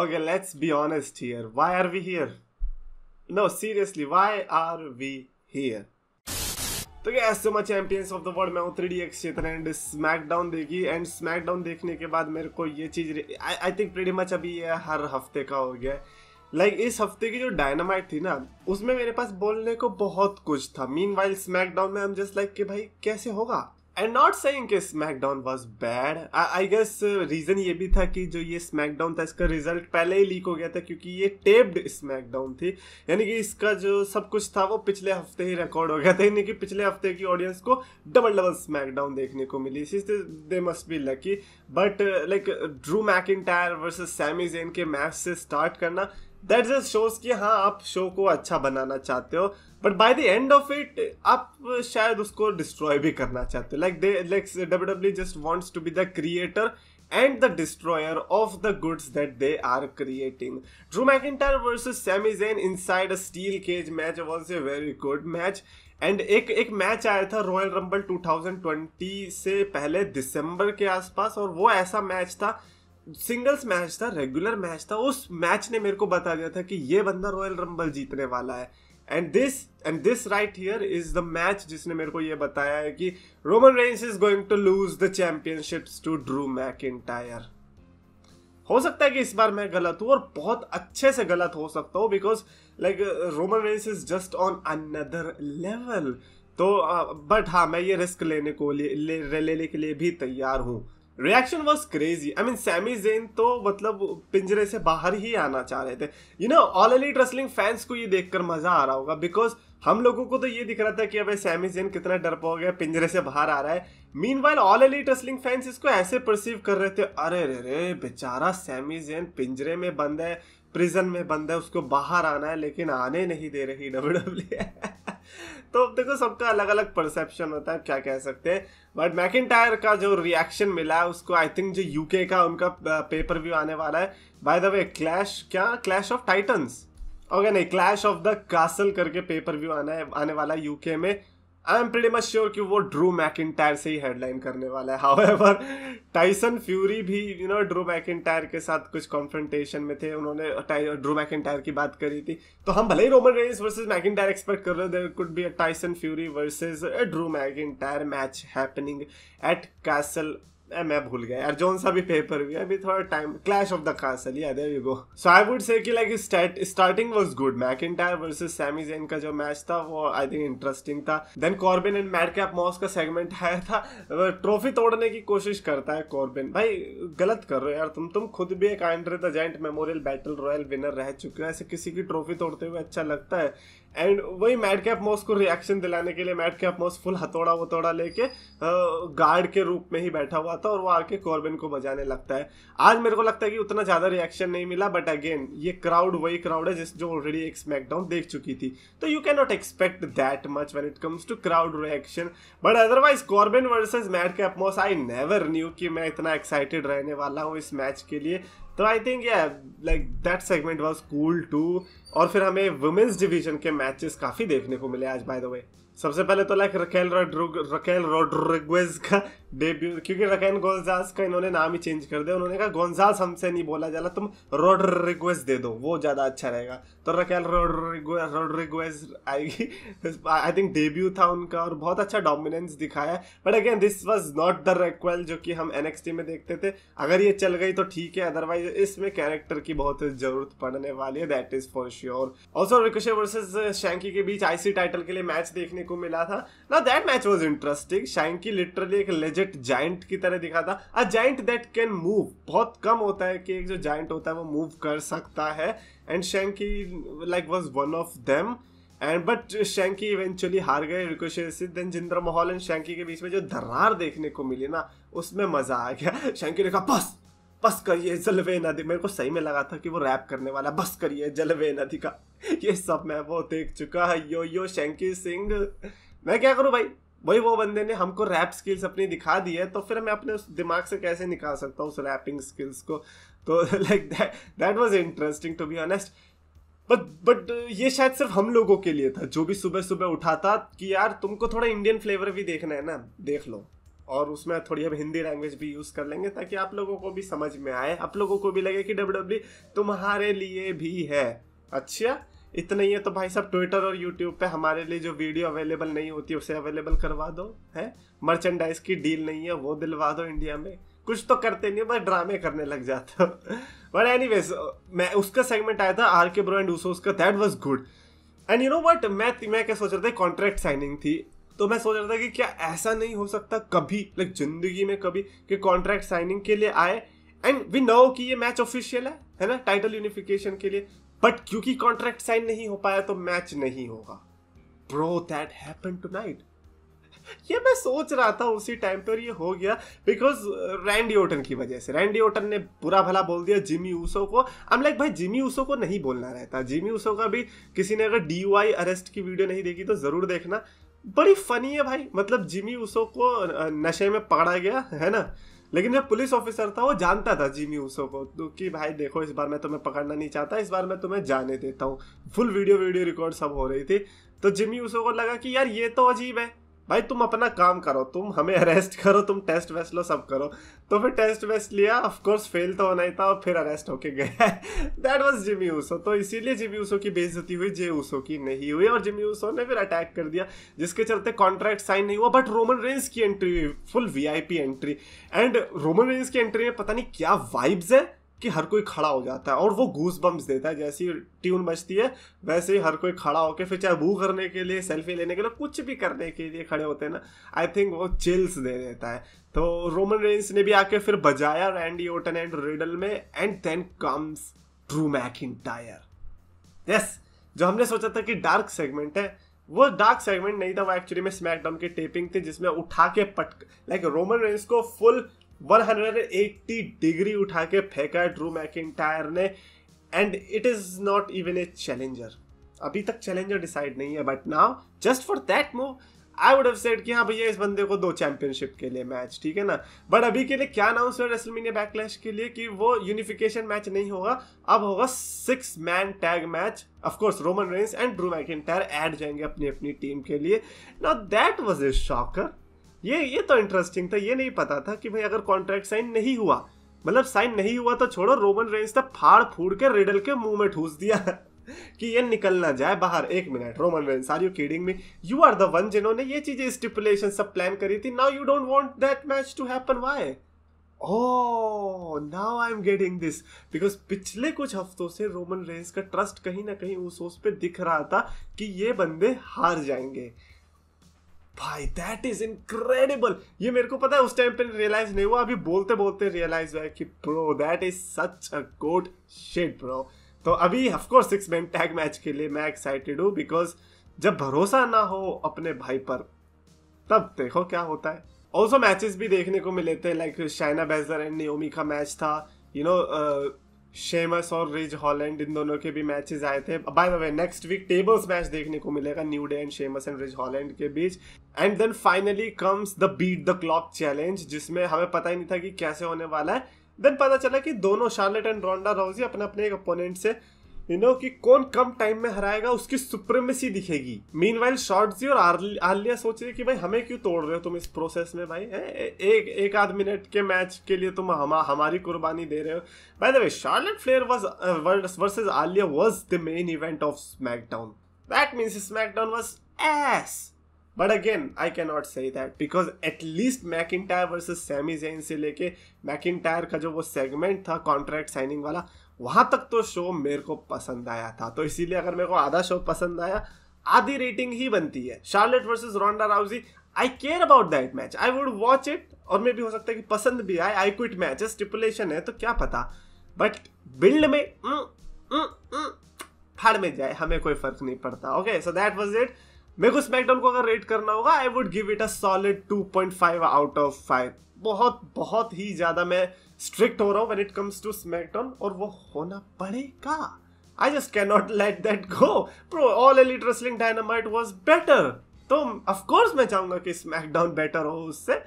Okay, let's be honest here. Why are we here? No, seriously, why are we here? तो क्या so much champions of the world मैं हूँ three D X क्षेत्र and SmackDown देखी and SmackDown देखने के बाद मेरे को ये चीज़ आई थिंक प्रेडी मच अभी ये हर हफ्ते का हो गया लाइक like, इस हफ्ते की जो डायनामाइट थी ना उसमें मेरे पास बोलने को बहुत कुछ था मीन वाइल स्मैकडाउन में हम जस्ट लाइक कि भाई कैसे होगा एंड नॉट सेइंग कि SmackDown was bad I guess reason ये भी था कि जो ये स्मैकडाउन था इसका रिजल्ट पहले ही लीक हो गया था क्योंकि ये टेप्ड स्मैकडाउन थी यानी कि इसका जो सब कुछ था वो पिछले हफ्ते ही रिकॉर्ड हो गया था यानी कि पिछले हफ्ते की ऑडियंस को डबल डबल स्मैकडाउन देखने को मिली इसलिए they must be lucky but like Drew Mac इन वर्सेज सैमी जेन के मैच से स्टार्ट करना दैट जस्ट शोज कि हाँ आप शो को अच्छा बनाना चाहते हो but by the end of it आप शायद उसको डिस्ट्रॉय भी करना चाहते हो like they like W W just wants to be the creator and and the destroyer of the goods that they are creating. Drew McIntyre versus Sami inside a steel cage match was a very good match and एक एक match आया था royal rumble 2020 से पहले दिसंबर के आसपास और वो ऐसा मैच था सिंगल्स मैच था रेगुलर मैच था उस मैच ने मेरे को बता दिया था कि ये बंदा रॉयल रंबल जीतने वाला है and this and this right here is the match जिसने मेरे को ये बताया है कि Roman Reigns is going to lose the championship to Drew McIntyre हो सकता है कि इस बार मैं गलत हूं और बहुत अच्छे से गलत हो सकता हूँ because like Roman Reigns is just on another level तो बट uh, हाँ मैं ये रिस्क लेने को ले, ले, ले, लेने के लिए भी तैयार हूँ reaction was crazy I mean Sami Zayn तो मतलब पिंजरे से बाहर ही आना चाह रहे थे you know All elite Wrestling fans को ये देखकर मजा आ रहा होगा बिकॉज हम लोगों को तो ये दिख रहा था कि अबे सैमी जेन कितना डर पा गया पिंजरे से बाहर आ रहा है meanwhile All elite Wrestling fans इसको ऐसे परसीव कर रहे थे अरे रे रे बेचारा सैमी जेन पिंजरे में बंद है प्रिजन में बंद है उसको बाहर आना है लेकिन आने नहीं दे रही डब्ल्यू डब्ल्यू तो देखो सबका अलग अलग परसेप्शन होता है क्या कह सकते हैं बट मैकिन का जो रिएक्शन मिला है उसको आई थिंक जो यूके का उनका पेपर व्यू आने वाला है बाय द वे क्लैश क्या क्लैश ऑफ टाइटन्स ओके नहीं क्लैश ऑफ द कासल करके पेपर व्यू आना है आने वाला है यूके में I am pretty much sure कि वो ड्रू टायर से ही हेडलाइन करने वाला है हाउएवर टाइसन फ्यूरी भी यू नो ड्रू टायर के साथ कुछ कॉन्फ्रेंटेशन में थे उन्होंने ड्रू टायर की बात करी थी तो हम भले ही Roman Reigns versus Tyre expect कर रहे there could be a Tyson Fury versus Drew McIntyre match happening at Castle I, मैं भूल गया यार जोन सा भी पेपर भी अभी थोड़ा time Clash of the Castle yeah there you go so I would say कि like starting was good McIntyre versus Sami Zayn का जो मैच था वो आई थिंक इंटरेस्टिंग था then Corbin and Madcap Moss का सेगमेंट आया था trophy तोड़ने की कोशिश करता है कॉर्बिन भाई गलत कर रहे हो यार तुम तुम खुद भी एक Andre the Giant Memorial Battle Royal winner रह चुके हो ऐसे किसी की ट्रॉफी तोड़ते हुए अच्छा लगता है एंड वही मैड कैप मॉस को रिएक्शन दिलाने के लिए मैड कैप मोस फुल हथौड़ा वथौड़ा लेके गार्ड के रूप में ही बैठा हुआ था और वो आके कॉर्बिन को बजाने लगता है आज मेरे को लगता है कि उतना ज़्यादा रिएक्शन नहीं मिला बट अगेन ये क्राउड वही क्राउड है जिस जो ऑलरेडी एक स्मैकडाउन देख चुकी थी तो you can not expect that much when it comes to crowd reaction but otherwise Corbin versus Madcap Moss I never knew कि मैं इतना एक्साइटेड रहने वाला हूँ इस मैच के लिए तो I think yeah like that segment was cool too और फिर हमें वुमेन्स डिवीजन के मैचेस काफ़ी देखने को मिले आज बाय द वे सबसे पहले तो लाइक रकेल रकेल रोड्रिग्वेज का डेब्यू क्योंकि रकेल गोंजास का इन्होंने नाम ही चेंज कर दिया उन्होंने कहा गोंजास हमसे नहीं बोला जा तुम रोड्रिग्वेज दे दो वो ज़्यादा अच्छा रहेगा तो रकेल रोड्रिग्वेज आएगी आई थिंक डेब्यू था उनका और बहुत अच्छा डोमिनेंस दिखाया but again this was not the रेक्वेल जो कि हम एन में देखते थे अगर ये चल गई तो ठीक है अदरवाइज इसमें कैरेक्टर की बहुत जरूरत पड़ने वाली है that is for sure also Ricochet versus Shanky के बीच आईसी टाइटल के लिए मैच देखने देखने को मिला था ना दैट मैच वॉज इंटरेस्टिंग शाइन की लिटरली एक लेजेट जाइंट की तरह दिखा था a giant that can move बहुत कम होता है कि एक जो जाइंट होता है वो मूव कर सकता है and Shanky like was one of them and but Shanky eventually हार गए रिकोशे से देन जिंद्र मोहल एंड शैंकी के बीच में जो दरार देखने को मिली ना उसमें मजा आ गया शैंकी ने कहा बस बस करिए जलवे नदी मेरे को सही में लगा था कि वो रैप करने वाला बस करिए जलवे नदी का ये सब मैं वो देख चुका है यो यो शंकी सिंह मैं क्या करूँ भाई वही वो बंदे ने हमको रैप स्किल्स अपनी दिखा दी है तो फिर मैं अपने उस दिमाग से कैसे निकाल सकता हूँ उस रैपिंग स्किल्स को तो like that that was interesting to be honest but but ये शायद सिर्फ हम लोगों के लिए था जो भी सुबह सुबह उठा था कि यार तुमको थोड़ा इंडियन फ्लेवर भी देखना है ना देख लो और उसमें थोड़ी हम हिंदी लैंग्वेज भी यूज़ कर लेंगे ताकि आप लोगों को भी समझ में आए आप लोगों को भी लगे कि डब्ल्यू डब्ल्यू e तुम्हारे लिए भी है अच्छा इतना ही है तो भाई साहब ट्विटर और यूट्यूब पे हमारे लिए जो वीडियो अवेलेबल नहीं होती उसे अवेलेबल करवा दो है मर्चेंडाइज की डील नहीं है वो दिलवा दो इंडिया में कुछ तो करते नहीं बस ड्रामे करने लग जाते हो बट एनी मैं उसका सेगमेंट आया था आर के ब्रो एंड उसका that was good and you know but मैं मैं क्या सोच रहा था कॉन्ट्रैक्ट साइनिंग थी तो मैं सोच रहा था कि क्या ऐसा नहीं हो सकता कभी लाइक जिंदगी में कभी कि कॉन्ट्रैक्ट साइनिंग के लिए आए एंड वी नो कि ये मैच ऑफिशियल है है ना टाइटल यूनिफिकेशन के लिए बट क्योंकि कॉन्ट्रैक्ट साइन नहीं हो पाया तो मैच नहीं होगा ब्रो दैट हैपन टुनाइट ये मैं सोच रहा था उसी टाइम पर ये हो गया बिकॉज रैंडी ओटन की वजह से रैंडी ओटन ने बुरा भला बोल दिया जिमी ऊसो को हम लाइक भाई जिमी ऊसो को नहीं बोलना रहता जिमी ऊसो का भी किसी ने अगर डी अरेस्ट की वीडियो नहीं देखी तो ज़रूर देखना बड़ी फनी है भाई मतलब जिमी उसो को नशे में पकड़ा गया है ना लेकिन जो पुलिस ऑफिसर था वो जानता था जिमी उसो को तो कि भाई देखो इस बार मैं तुम्हें पकड़ना नहीं चाहता इस बार मैं तुम्हें जाने देता हूँ फुल वीडियो वीडियो रिकॉर्ड सब हो रही थी तो जिमी उसो को लगा कि यार ये तो अजीब है भाई तुम अपना काम करो तुम हमें अरेस्ट करो तुम टेस्ट वेस्ट लो सब करो तो फिर टेस्ट वेस्ट लिया ऑफ कोर्स फेल तो होना ही था और फिर अरेस्ट होके गया दैट वाज जिमी ऊसो तो इसीलिए जिमी ऊसो की बेइज्जती हुई जे ऊसो की नहीं हुई और जिमी ऊसो ने फिर अटैक कर दिया जिसके चलते कॉन्ट्रैक्ट साइन नहीं हुआ बट रोमन रेंस की एंट्री हुई फुल वी एंट्री एंड रोमन रेंस की एंट्री में पता नहीं क्या वाइब्स है कि हर कोई खड़ा हो जाता है और वो घूस बम्स देता है जैसी ट्यून बजती है वैसे ही हर कोई खड़ा होकर फिर चाहे बू करने के लिए सेल्फी लेने के लिए कुछ भी करने के लिए खड़े होते हैं ना आई थिंक वो चिल्स दे देता है तो रोमन रेंस ने भी आके फिर बजाया रैंडी ओटन एंड रिडल में and then comes Drew Mac McIntyre yes जो हमने सोचा था कि डार्क सेगमेंट है वो डार्क सेगमेंट नहीं था वो एक्चुअली में स्मैकडाउन की टेपिंग थी जिसमें उठा के पट लाइक रोमन रेंस को फुल 180 डिग्री उठा के फेंका ड्रू मैकिटायर ने and it is not even a challenger अभी तक चैलेंजर डिसाइड नहीं है but now just for that move I would have said कि हाँ भैया इस बंदे को दो चैंपियनशिप के लिए मैच ठीक है ना बट अभी के लिए क्या अनाउंस हुआ रेसलमीनिया बैकलैश के लिए कि वो यूनिफिकेशन मैच नहीं होगा अब होगा six man tag match of course Roman Reigns and Drew McIntyre एड जाएंगे अपनी अपनी टीम के लिए now that was a shocker ये ये तो इंटरेस्टिंग था ये नहीं पता था कि भाई अगर कॉन्ट्रैक्ट साइन नहीं हुआ मतलब साइन नहीं हुआ तो छोड़ो रोमन रेंज तक फाड़ फूड़ के रिडल के मुंह में ठूस दिया कि ये निकल ना जाए बाहर एक मिनट Roman Reigns are you kidding me you are the one जिन्होंने ये चीजें स्टिपुलेशन सब प्लान करी थी now you don't want that match to happen why oh now I am getting this because पिछले कुछ हफ्तों से रोमन रेंज का ट्रस्ट कहीं ना कहीं उस उस पर दिख रहा था कि ये बंदे हार जाएंगे भाई दैट इज इनक्रेडिबल ये मेरे को पता है उस टाइम पे रियलाइज नहीं हुआ अभी बोलते बोलते रियलाइज हुआ कि bro that is such a good shit bro तो अभी of course six man tag match के लिए मैं एक्साइटेड हूँ बिकॉज जब भरोसा ना हो अपने भाई पर तब देखो क्या होता है ऑल्सो मैचेस भी देखने को मिले थे like Shayna Baszler and Naomi का मैच था you you know know, uh, Sheamus और रिज हॉलैंड इन दोनों के भी मैचेस आए थे by the way next week tables match देखने को मिलेगा new day and Sheamus and Ridge Holland के बीच and then finally comes the beat the clock challenge जिसमें हमें पता ही नहीं था कि कैसे होने वाला है देन पता चला कि दोनों शार्लेट एंड रोंडा राउजी अपने अपने एक अपोनेंट से यू नो कि कौन कम टाइम में हराएगा उसकी सुप्रीमेसी दिखेगी मीन वाइल शॉर्ट और आलिया सोच रही कि भाई हमें क्यों तोड़ रहे हो तुम इस प्रोसेस में भाई ए, एक एक आध मिनट के मैच के लिए तुम हम, हमारी कुर्बानी दे रहे हो by the way Charlotte Flair was versus Aliyah was the main event of SmackDown that means SmackDown was ass but again I can not say that because at least McIntyre versus Sami Zayn से लेके Mac इन tyre का जो वो segment था contract signing वाला वहां तक तो शो मेरे को पसंद आया था तो इसीलिए अगर मेरे को आधा शो पसंद आया आधी रेटिंग ही बनती है Charlotte versus Ronda Rousey I care about that match I would watch it और मे भी हो सकता है कि पसंद भी आए आई क्विट मैच स्टिपुलेशन है तो क्या पता बट बिल्ड में न, न, न, फाड़ में जाए हमें कोई फर्क नहीं पड़ता okay so that was it मेरे को स्मैकडाउन को अगर रेट करना होगा I would give it a solid 2.5 out of 5 बहुत बहुत ही ज़्यादा मैं स्ट्रिक्ट हो रहा हूं when it comes to SmackDown और वो होना पड़ेगा I just can not let that go pro all elite wrestling dynamite was better तो ऑफ मैं चाहूंगा कि स्मैकडाउन बेटर हो उससे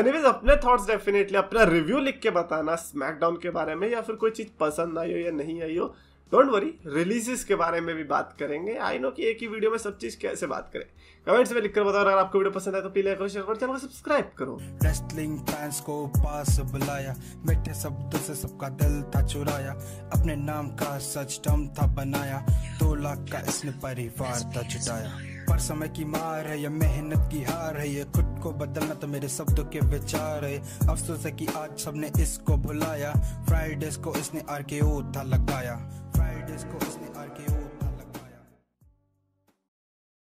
एनीवेज अपने थॉट्स डेफिनेटली अपना रिव्यू लिख के बताना स्मैकडाउन के बारे में या फिर कोई चीज़ पसंद आई हो या नहीं आई हो डोंट वरी रिलीजेस के बारे में भी बात करेंगे आई नो कि एक ही वीडियो में सब चीज कैसे बात करें कमेंट्स में लिखकर बताओ अगर आपको वीडियो पसंद आए तो प्लीज करो शेयर करो चैनल को सब्सक्राइब करो रेस्टलिंग फैंस को पास बुलाया मीठे शब्दों से सबका दिल था चुराया अपने नाम का सच टम था बनाया दो लाख का इसने परिवार था जुटाया पर समय की मार है या मेहनत की हार है ये खुद को बदलना तो मेरे शब्दों के विचार है अफसोस है कि आज सबने इसको भुलाया फ्राइडेज को इसने आर के था लगाया discourse में the के